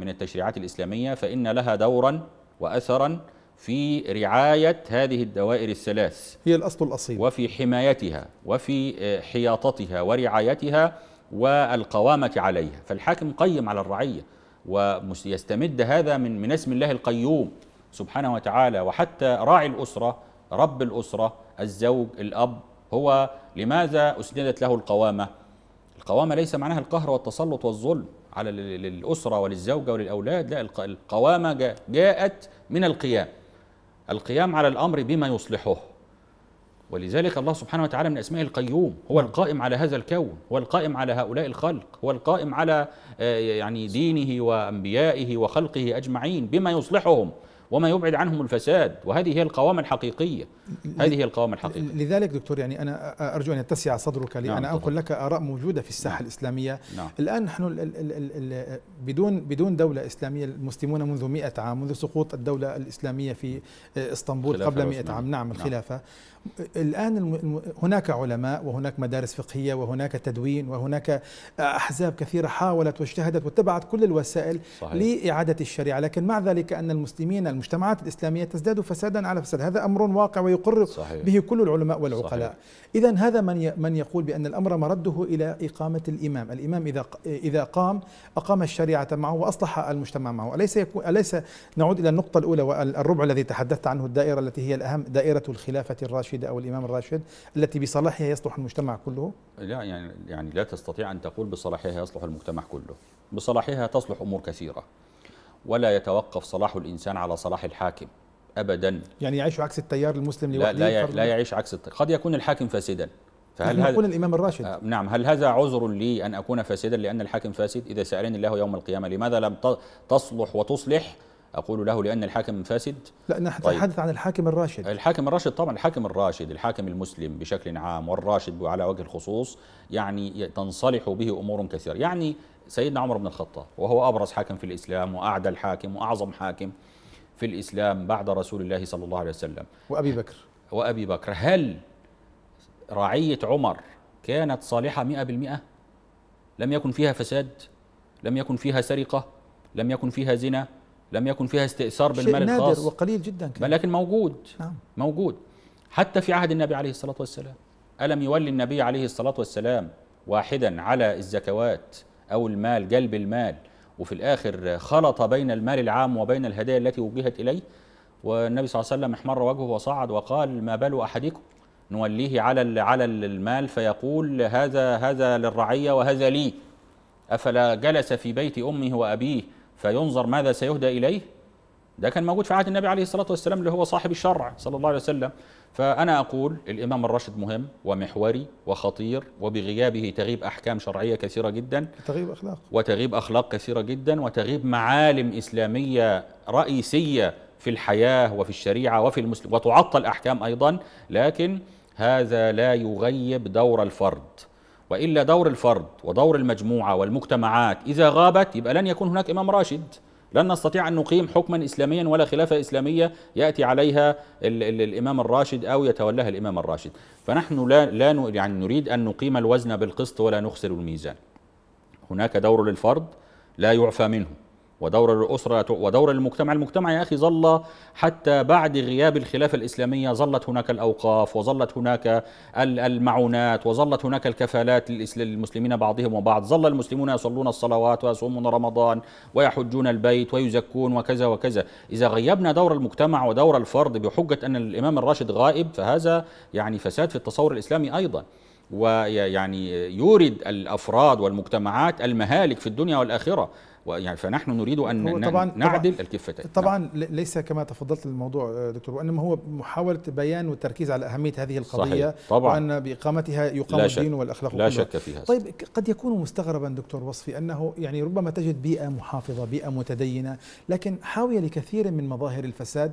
من التشريعات الإسلامية فإن لها دورا وأثرا في رعاية هذه الدوائر الثلاث هي الأصل الأصيل وفي حمايتها وفي آه، حياطتها ورعايتها والقوامة عليها فالحاكم قيم على الرعية ويستمد هذا من من اسم الله القيوم سبحانه وتعالى وحتى راعي الأسرة رب الأسرة الزوج الأب هو لماذا أسندت له القوامة القوامة ليس معناها القهر والتسلط والظلم على الأسرة وللزوجة وللأولاد لا القوامة جاءت من القيام القيام على الأمر بما يصلحه ولذلك الله سبحانه وتعالى من أسمائه القيوم هو القائم على هذا الكون هو القائم على هؤلاء الخلق هو القائم على آه، يعني دينه وأنبيائه وخلقه أجمعين بما يصلحهم وما يبعد عنهم الفساد وهذه هي القوامة الحقيقية هذه هي القوامة الحقيقية لذلك دكتور يعني أنا أرجو أن يتسع صدرك لي نعم أنا أقول لك آراء موجودة في الساحة نعم الإسلامية نعم الآن نحن بدون بدون دولة إسلامية المسلمون منذ 100 عام منذ سقوط الدولة الإسلامية في آه، اسطنبول قبل 100 عام نعم, نعم. الخلافة نعم الآن هناك علماء وهناك مدارس فقهية وهناك تدوين وهناك آه، أحزاب كثيرة حاولت واجتهدت واتبعت كل الوسائل صحيح. لإعادة الشريعة لكن مع ذلك أن المسلمين المجتمعات الإسلامية تزداد فسادا على فساد هذا أمر واقع ويقر صحيح. به كل العلماء والعقلاء إذا هذا من من يقول بأن الأمر مرده إلى إقامة الإمام الإمام إذا إذا قام أقام الشريعة معه وأصلح المجتمع معه أليس يكون أليس نعود إلى النقطة الأولى والربع الذي تحدثت عنه الدائرة التي هي الأهم دائرة الخلافة الراشدة أو الإمام الراشد التي بصلاحها يصلح المجتمع كله لا يعني يعني لا تستطيع أن تقول بصلاحها يصلح المجتمع كله بصلاحها تصلح أمور كثيرة ولا يتوقف صلاح الإنسان على صلاح الحاكم أبدا يعني يعيش عكس التيار المسلم لوحده لا, لا, لا يعيش عكس التيار قد يكون الحاكم فاسدا فهل نعم، هذا يكون الإمام الراشد آه نعم هل هذا عذر لي أن أكون فاسدا لأن الحاكم فاسد إذا سألني الله يوم القيامة لماذا لم تصلح وتصلح أقول له لأن الحاكم فاسد لا نحن طيب. نتحدث عن الحاكم الراشد الحاكم الراشد طبعا الحاكم الراشد الحاكم المسلم بشكل عام والراشد على وجه الخصوص يعني تنصلح به أمور كثيرة يعني سيدنا عمر بن الخطاب وهو أبرز حاكم في الإسلام وأعدل حاكم وأعظم حاكم في الإسلام بعد رسول الله صلى الله عليه وسلم وأبي بكر وأبي بكر هل رعية عمر كانت صالحة مئة بالمئة لم يكن فيها فساد لم يكن فيها سرقة لم يكن فيها زنا لم يكن فيها استئثار بالمال نادر الخاص نادر وقليل جدا لكن موجود نعم. موجود حتى في عهد النبي عليه الصلاة والسلام ألم يولي النبي عليه الصلاة والسلام واحدا على الزكوات أو المال جلب المال وفي الآخر خلط بين المال العام وبين الهدايا التي وجهت إليه والنبي صلى الله عليه وسلم احمر وجهه وصعد وقال ما بال أحدكم نوليه على على المال فيقول هذا هذا للرعية وهذا لي أفلا جلس في بيت أمه وأبيه فينظر ماذا سيهدى إليه ده كان موجود في عهد النبي عليه الصلاة والسلام اللي هو صاحب الشرع صلى الله عليه وسلم فأنا أقول الإمام الراشد مهم ومحوري وخطير وبغيابه تغيب أحكام شرعية كثيرة جدا تغيب أخلاق وتغيب أخلاق كثيرة جدا وتغيب معالم إسلامية رئيسية في الحياة وفي الشريعة وفي المسلم وتعطل أحكام أيضا لكن هذا لا يغيب دور الفرد وإلا دور الفرد ودور المجموعة والمجتمعات إذا غابت يبقى لن يكون هناك إمام راشد لن نستطيع أن نقيم حكما إسلاميا ولا خلافة إسلامية يأتي عليها الـ الـ الإمام الراشد أو يتولاها الإمام الراشد فنحن لا, لا يعني نريد أن نقيم الوزن بالقسط ولا نخسر الميزان هناك دور للفرد لا يعفى منه ودور الأسرة ودور المجتمع المجتمع يا أخي ظل حتى بعد غياب الخلافة الإسلامية ظلت هناك الأوقاف وظلت هناك المعونات وظلت هناك الكفالات للمسلمين بعضهم وبعض ظل المسلمون يصلون الصلوات ويصومون رمضان ويحجون البيت ويزكون وكذا وكذا إذا غيبنا دور المجتمع ودور الفرد بحجة أن الإمام الراشد غائب فهذا يعني فساد في التصور الإسلامي أيضا ويعني يورد الافراد والمجتمعات المهالك في الدنيا والاخره يعني فنحن نريد ان طبعاً نعدل طبعاً الكفتين طبعا نعم. ليس كما تفضلت الموضوع آه، دكتور وانما هو محاوله بيان والتركيز على اهميه هذه القضيه صحيح. طبعا وان باقامتها يقام الدين والاخلاق لا شك, شك فيها طيب قد يكون مستغربا دكتور وصفي انه يعني ربما تجد بيئه محافظه بيئه متدينه لكن حاويه لكثير من مظاهر الفساد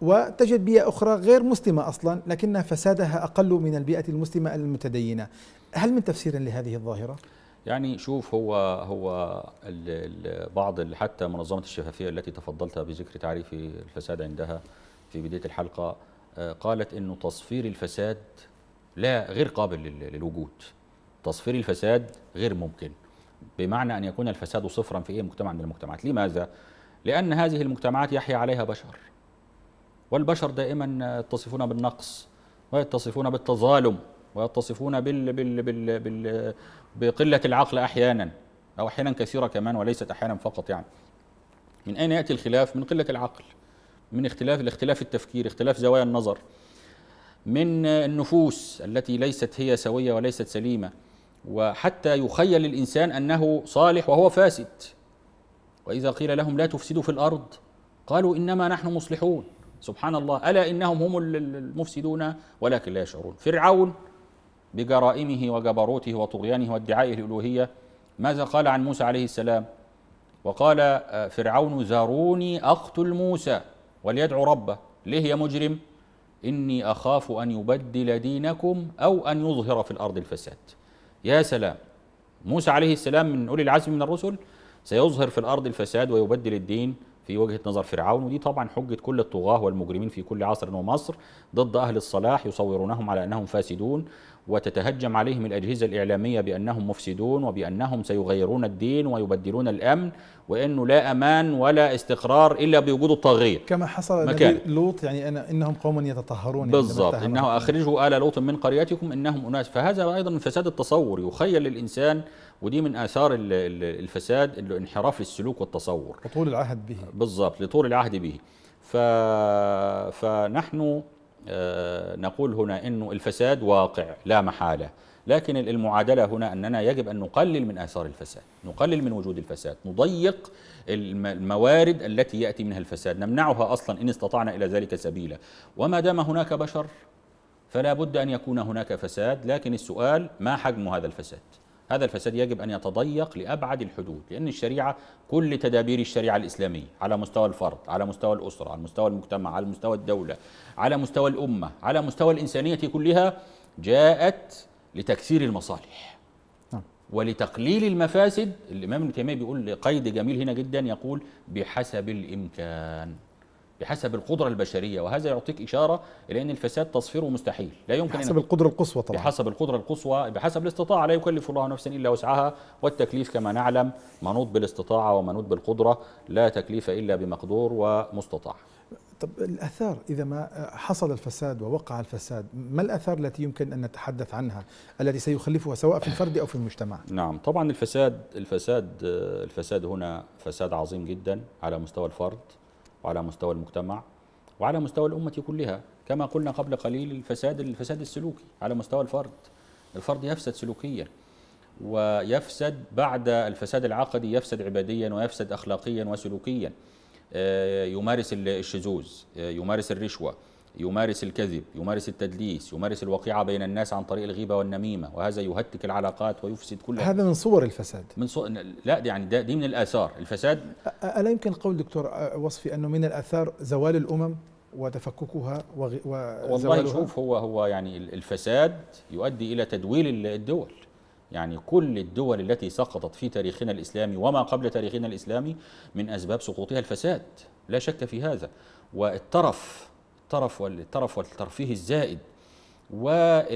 وتجد بيئة أخرى غير مسلمة أصلا لكن فسادها أقل من البيئة المسلمة المتدينة هل من تفسير لهذه الظاهرة؟ يعني شوف هو هو بعض حتى منظمه الشفافيه التي تفضلت بذكر تعريف الفساد عندها في بدايه الحلقه آه، قالت انه تصفير الفساد لا غير قابل للوجود تصفير الفساد غير ممكن بمعنى ان يكون الفساد صفرا في اي مجتمع من المجتمعات لماذا لان هذه المجتمعات يحيا عليها بشر والبشر دائما يتصفون بالنقص ويتصفون بالتظالم ويتصفون بال بال بال بال بقله العقل احيانا او احيانا كثيره كمان وليست احيانا فقط يعني من اين ياتي الخلاف من قله العقل من اختلاف الاختلاف التفكير اختلاف زوايا النظر من النفوس التي ليست هي سويه وليست سليمه وحتى يخيل الانسان انه صالح وهو فاسد واذا قيل لهم لا تفسدوا في الارض قالوا انما نحن مصلحون سبحان الله الا انهم هم المفسدون ولكن لا يشعرون فرعون بجرائمه وجبروته وطغيانه وادعائه الألوهية ماذا قال عن موسى عليه السلام وقال آه، فرعون زاروني أقتل موسى وليدعو ربه ليه يا مجرم إني أخاف أن يبدل دينكم أو أن يظهر في الأرض الفساد يا سلام موسى عليه السلام من أولي العزم من الرسل سيظهر في الأرض الفساد ويبدل الدين في وجهه نظر فرعون ودي طبعا حجه كل الطغاه والمجرمين في كل عصر ومصر ضد اهل الصلاح يصورونهم على انهم فاسدون وتتهجم عليهم الاجهزه الاعلاميه بانهم مفسدون وبانهم سيغيرون الدين ويبدلون الامن وانه لا امان ولا استقرار الا بوجود الطاغيه كما حصل مكان لوط يعني أنا انهم قوم يتطهرون يعني بالضبط انه اخرجوا ال لوط من قريتكم انهم اناس فهذا ايضا من فساد التصور يخيل للانسان ودي من آثار الفساد اللي انحراف السلوك والتصور وطول العهد به بالضبط لطول العهد به ف... فنحن آه، نقول هنا أنه الفساد واقع لا محالة لكن المعادلة هنا أننا يجب أن نقلل من آثار الفساد نقلل من وجود الفساد نضيق الموارد التي يأتي منها الفساد نمنعها أصلا إن استطعنا إلى ذلك سبيلا وما دام هناك بشر فلا بد أن يكون هناك فساد لكن السؤال ما حجم هذا الفساد هذا الفساد يجب أن يتضيق لأبعد الحدود لأن الشريعة كل تدابير الشريعة الإسلامية على مستوى الفرد على مستوى الأسرة على مستوى المجتمع على مستوى الدولة على مستوى الأمة على مستوى الإنسانية كلها جاءت لتكثير المصالح نعم. ولتقليل المفاسد الإمام ابن تيمية بيقول قيد جميل هنا جدا يقول بحسب الإمكان بحسب القدرة البشرية وهذا يعطيك إشارة إلى أن الفساد تصفيره مستحيل لا يمكن بحسب القدرة القصوى طبعا بحسب القدرة القصوى بحسب الاستطاعة لا يكلف الله نفسا إلا وسعها والتكليف كما نعلم منوط بالاستطاعة ومنوط بالقدرة لا تكليف إلا بمقدور ومستطاع طب الأثار إذا ما حصل الفساد ووقع الفساد ما الأثار التي يمكن أن نتحدث عنها التي سيخلفها سواء في الفرد أو في المجتمع نعم طبعا الفساد الفساد الفساد هنا فساد عظيم جدا على مستوى الفرد وعلى مستوى المجتمع وعلى مستوى الأمة كلها كما قلنا قبل قليل الفساد الفساد السلوكي على مستوى الفرد الفرد يفسد سلوكيا ويفسد بعد الفساد العقدي يفسد عباديا ويفسد أخلاقيا وسلوكيا آه، يمارس الشذوذ آه، يمارس الرشوه يمارس الكذب يمارس التدليس يمارس الوقيعة بين الناس عن طريق الغيبة والنميمة وهذا يهتك العلاقات ويفسد كل هذا من صور الفساد من صور لا دي يعني دي من الآثار الفساد ألا يمكن قول دكتور وصفي أنه من الآثار زوال الأمم وتفككها وغ... والله شوف هو هو يعني الفساد يؤدي إلى تدويل الدول يعني كل الدول التي سقطت في تاريخنا الإسلامي وما قبل تاريخنا الإسلامي من أسباب سقوطها الفساد لا شك في هذا والترف الطرف والترف والترفيه الزائد والشح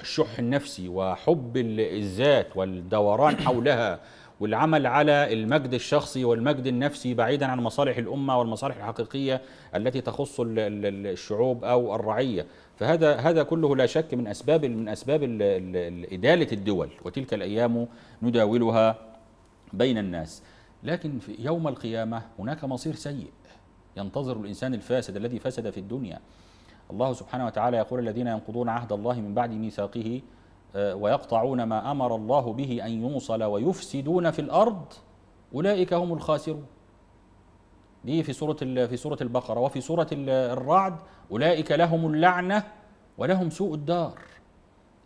الشح النفسي وحب الذات والدوران حولها والعمل على المجد الشخصي والمجد النفسي بعيدا عن مصالح الأمة والمصالح الحقيقية التي تخص الشعوب أو الرعية فهذا هذا كله لا شك من أسباب من أسباب إدالة الدول وتلك الأيام نداولها بين الناس لكن في يوم القيامة هناك مصير سيء ينتظر الإنسان الفاسد الذي فسد في الدنيا الله سبحانه وتعالى يقول الذين ينقضون عهد الله من بعد ميثاقه آه، ويقطعون ما أمر الله به أن يوصل ويفسدون في الأرض أولئك هم الخاسرون دي في سورة في سورة البقرة وفي سورة الرعد أولئك لهم اللعنة ولهم سوء الدار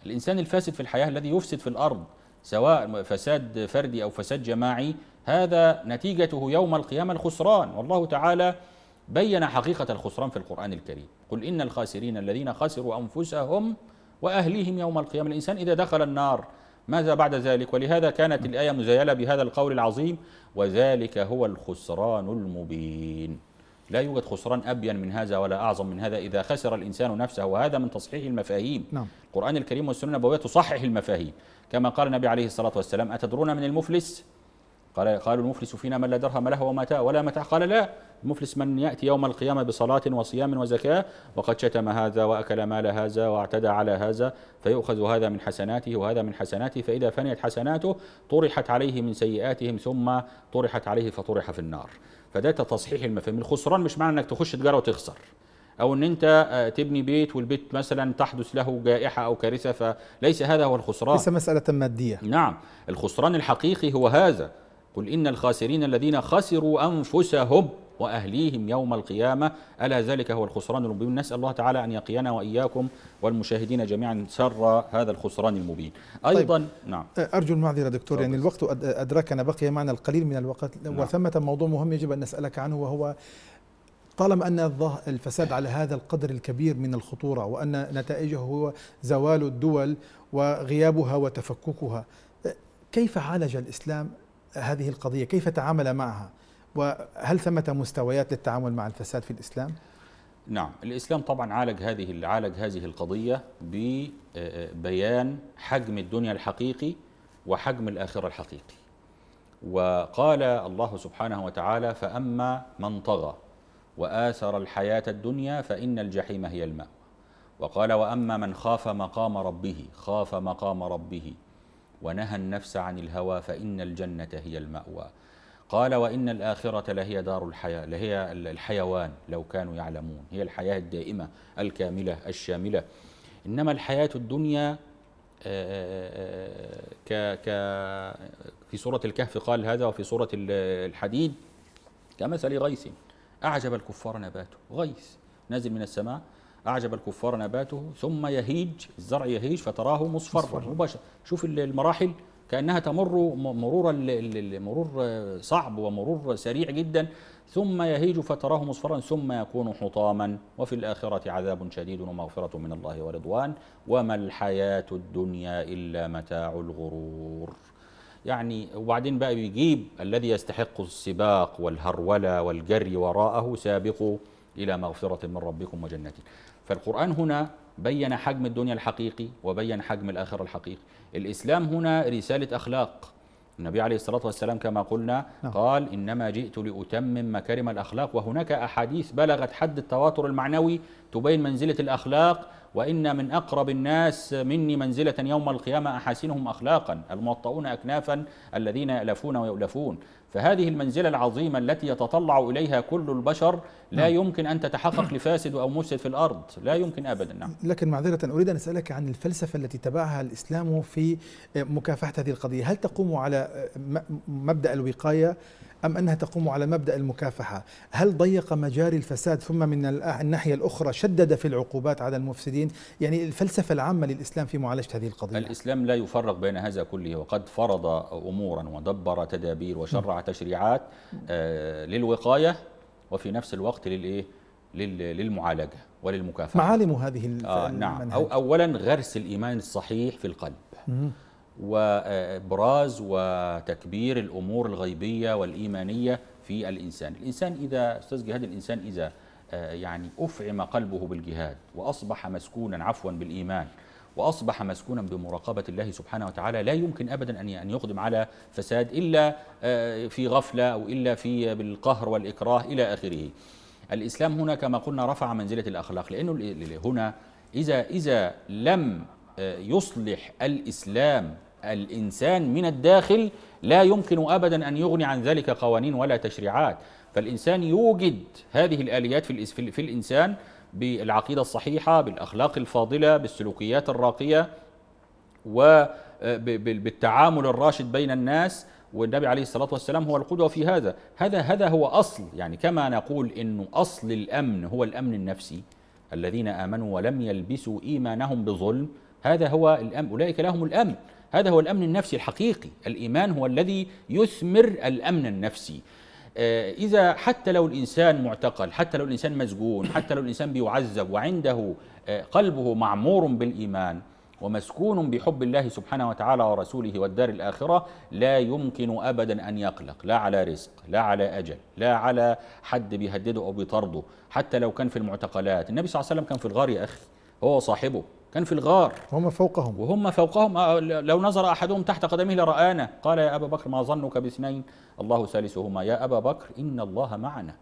الإنسان الفاسد في الحياة الذي يفسد في الأرض سواء فساد فردي أو فساد جماعي هذا نتيجته يوم القيامة الخسران والله تعالى بين حقيقة الخسران في القرآن الكريم قل إن الخاسرين الذين خسروا أنفسهم وأهليهم يوم القيامة الإنسان إذا دخل النار ماذا بعد ذلك ولهذا كانت الآية مزيلة بهذا القول العظيم وذلك هو الخسران المبين لا يوجد خسران أبين من هذا ولا أعظم من هذا إذا خسر الإنسان نفسه وهذا من تصحيح المفاهيم نعم. القرآن الكريم والسنة النبوية تصحح المفاهيم كما قال النبي عليه الصلاة والسلام أتدرون من المفلس قال قالوا المفلس فينا من لا درهم له ومتاع ولا متاع قال لا المفلس من يأتي يوم القيامة بصلاة وصيام وزكاة وقد شتم هذا وأكل مال هذا واعتدى على هذا فيؤخذ هذا من حسناته وهذا من حسناته فإذا فنيت حسناته طرحت عليه من سيئاتهم ثم طرحت عليه فطرح في النار فده تصحيح المفهوم الخسران مش معنى انك تخش تجارة وتخسر أو أن أنت آه، تبني بيت والبيت مثلا تحدث له جائحة أو كارثة فليس هذا هو الخسران ليس مسألة مادية نعم الخسران الحقيقي هو هذا قل إن الخاسرين الذين خسروا أنفسهم وأهليهم يوم القيامة ألا ذلك هو الخسران المبين نسأل الله تعالى أن يقينا وإياكم والمشاهدين جميعا سر هذا الخسران المبين طيب، أيضا طيب نعم أرجو المعذرة دكتور يعني الوقت أدركنا بقي معنا القليل من الوقت نعم وثمة موضوع مهم يجب أن نسألك عنه وهو طالما أن الفساد على هذا القدر الكبير من الخطورة وأن نتائجه هو زوال الدول وغيابها وتفككها كيف عالج الإسلام هذه القضية كيف تعامل معها وهل ثمة مستويات للتعامل مع الفساد في الإسلام؟ نعم الإسلام طبعا عالج هذه عالج هذه القضية ببيان آه، آه، حجم الدنيا الحقيقي وحجم الآخرة الحقيقي وقال الله سبحانه وتعالى فأما من طغى وآثر الحياة الدنيا فإن الجحيم هي الماء وقال وأما من خاف مقام ربه خاف مقام ربه ونهى النفس عن الهوى فإن الجنة هي المأوى قال وإن الآخرة لهي دار الحياة لهي الحيوان لو كانوا يعلمون هي الحياة الدائمة الكاملة الشاملة إنما الحياة الدنيا ك ك في سورة الكهف قال هذا وفي سورة الحديد كمثل غيث أعجب الكفار نباته غيث نازل من السماء أعجب الكفار نباته ثم يهيج الزرع يهيج فتراه مصفرا مباشرة شوف المراحل كأنها تمر مرور مرور صعب ومرور سريع جدا ثم يهيج فتراه مصفرا ثم يكون حطاما وفي الآخرة عذاب شديد ومغفرة من الله ورضوان وما الحياة الدنيا إلا متاع الغرور يعني وبعدين بقى بيجيب الذي يستحق السباق والهرولة والجري وراءه سابقوا إلى مغفرة من ربكم وجنة فالقرآن هنا بين حجم الدنيا الحقيقي وبين حجم الآخرة الحقيقي الإسلام هنا رسالة أخلاق النبي عليه الصلاة والسلام كما قلنا نعم. قال إنما جئت لأتمم مكارم الأخلاق وهناك أحاديث بلغت حد التواتر المعنوي تبين منزلة الأخلاق وإن من أقرب الناس مني منزلة يوم القيامة أحاسنهم أخلاقا الموطؤون أكنافا الذين يألفون ويؤلفون فهذه المنزلة العظيمة التي يتطلع إليها كل البشر لا نعم. يمكن أن تتحقق لفاسد أو مفسد في الأرض لا يمكن أبدا نعم. لكن معذرة أريد أن أسألك عن الفلسفة التي تبعها الإسلام في مكافحة هذه القضية هل تقوم على مبدأ الوقاية أم أنها تقوم على مبدأ المكافحة هل ضيق مجاري الفساد ثم من الناحية الأخرى شدد في العقوبات على المفسدين يعني الفلسفة العامة للإسلام في معالجة هذه القضية الإسلام لا يفرق بين هذا كله وقد فرض أمورا ودبر تدابير وشرع تشريعات آه، للوقاية وفي نفس الوقت للإيه للمعالجة وللمكافأة معالم هذه آه نعم أو أولا غرس الإيمان الصحيح في القلب وابراز وتكبير الامور الغيبيه والايمانيه في الانسان الانسان اذا استاذ جهاد الانسان اذا آه، يعني افعم قلبه بالجهاد واصبح مسكونا عفوا بالايمان واصبح مسكونا بمراقبه الله سبحانه وتعالى لا يمكن ابدا ان ان يقدم على فساد الا آه، في غفله او الا في بالقهر والاكراه الى اخره الاسلام هنا كما قلنا رفع منزله الاخلاق لانه هنا اذا اذا لم آه، يصلح الاسلام الإنسان من الداخل لا يمكن أبدا أن يغني عن ذلك قوانين ولا تشريعات فالإنسان يوجد هذه الآليات في, الإنسان بالعقيدة الصحيحة بالأخلاق الفاضلة بالسلوكيات الراقية وبالتعامل آه، الراشد بين الناس والنبي عليه الصلاة والسلام هو القدوة في هذا هذا هذا هو أصل يعني كما نقول إنه أصل الأمن هو الأمن النفسي الذين آمنوا ولم يلبسوا إيمانهم بظلم هذا هو الأمن أولئك لهم الأمن هذا هو الامن النفسي الحقيقي الايمان هو الذي يثمر الامن النفسي آه، إذا حتى لو الإنسان معتقل حتى لو الإنسان مسجون حتى لو الإنسان بيعذب وعنده آه، قلبه معمور بالإيمان ومسكون بحب الله سبحانه وتعالى ورسوله والدار الآخرة لا يمكن أبدا أن يقلق لا على رزق لا على أجل لا على حد بيهدده أو بيطرده حتى لو كان في المعتقلات النبي صلى الله عليه وسلم كان في الغار يا أخي هو صاحبه كان في الغار وهم فوقهم وهم فوقهم آه، لو نظر أحدهم تحت قدمه لرآنا قال يا أبا بكر ما ظنك باثنين الله ثالثهما يا أبا بكر إن الله معنا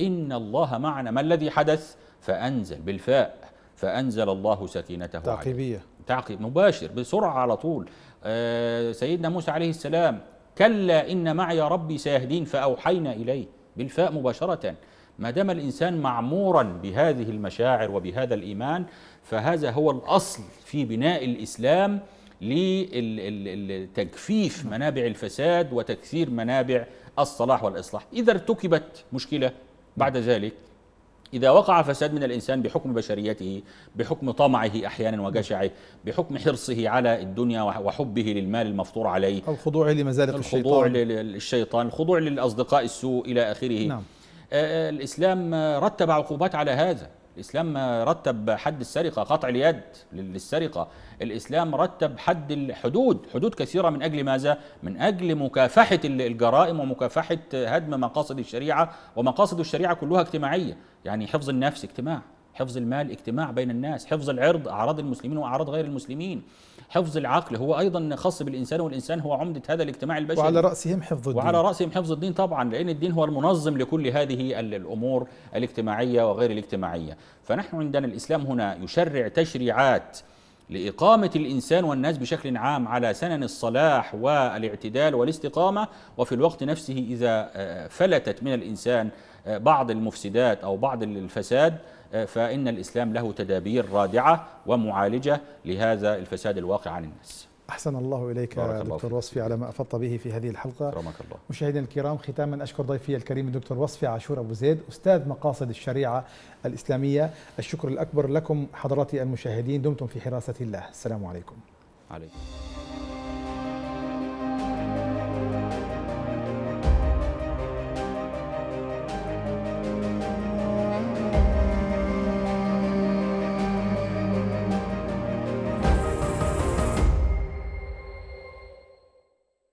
إن الله معنا ما الذي حدث فأنزل بالفاء فأنزل الله سكينته تعقيبية عليه. تعقيب مباشر بسرعة على طول آه، سيدنا موسى عليه السلام كلا إن معي ربي سيهدين فأوحينا إليه بالفاء مباشرة ما دام الإنسان معمورا بهذه المشاعر وبهذا الإيمان فهذا هو الأصل في بناء الإسلام لتجفيف منابع الفساد وتكثير منابع الصلاح والإصلاح إذا ارتكبت مشكلة بعد ذلك إذا وقع فساد من الإنسان بحكم بشريته بحكم طمعه أحيانا وجشعه بحكم حرصه على الدنيا وحبه للمال المفطور عليه الخضوع لمزالق الشيطان الخضوع للشيطان الخضوع للأصدقاء السوء إلى آخره نعم. الإسلام رتب عقوبات على هذا الإسلام رتب حد السرقة قطع اليد للسرقة الإسلام رتب حد الحدود حدود كثيرة من أجل ماذا؟ من أجل مكافحة الجرائم ومكافحة هدم مقاصد الشريعة ومقاصد الشريعة كلها اجتماعية يعني حفظ النفس اجتماع حفظ المال اجتماع بين الناس حفظ العرض أعراض المسلمين وأعراض غير المسلمين حفظ العقل هو أيضا خاص بالإنسان والإنسان هو عمدة هذا الاجتماع البشري وعلى رأسهم حفظ الدين وعلى رأسهم حفظ الدين طبعا لأن الدين هو المنظم لكل هذه الأمور الاجتماعية وغير الاجتماعية فنحن عندنا الإسلام هنا يشرع تشريعات لإقامة الإنسان والناس بشكل عام على سنن الصلاح والاعتدال والاستقامة وفي الوقت نفسه إذا آه، فلتت من الإنسان آه، بعض المفسدات أو بعض الفساد آه، فإن الإسلام له تدابير رادعة ومعالجة لهذا الفساد الواقع عن الناس أحسن الله إليك دكتور وصفي على ما أفضت به في هذه الحلقة الله مشاهدينا الكرام ختاما أشكر ضيفي الكريم الدكتور وصفي عاشور أبو زيد أستاذ مقاصد الشريعة الإسلامية الشكر الأكبر لكم حضراتي المشاهدين دمتم في حراسة الله السلام عليكم عليكم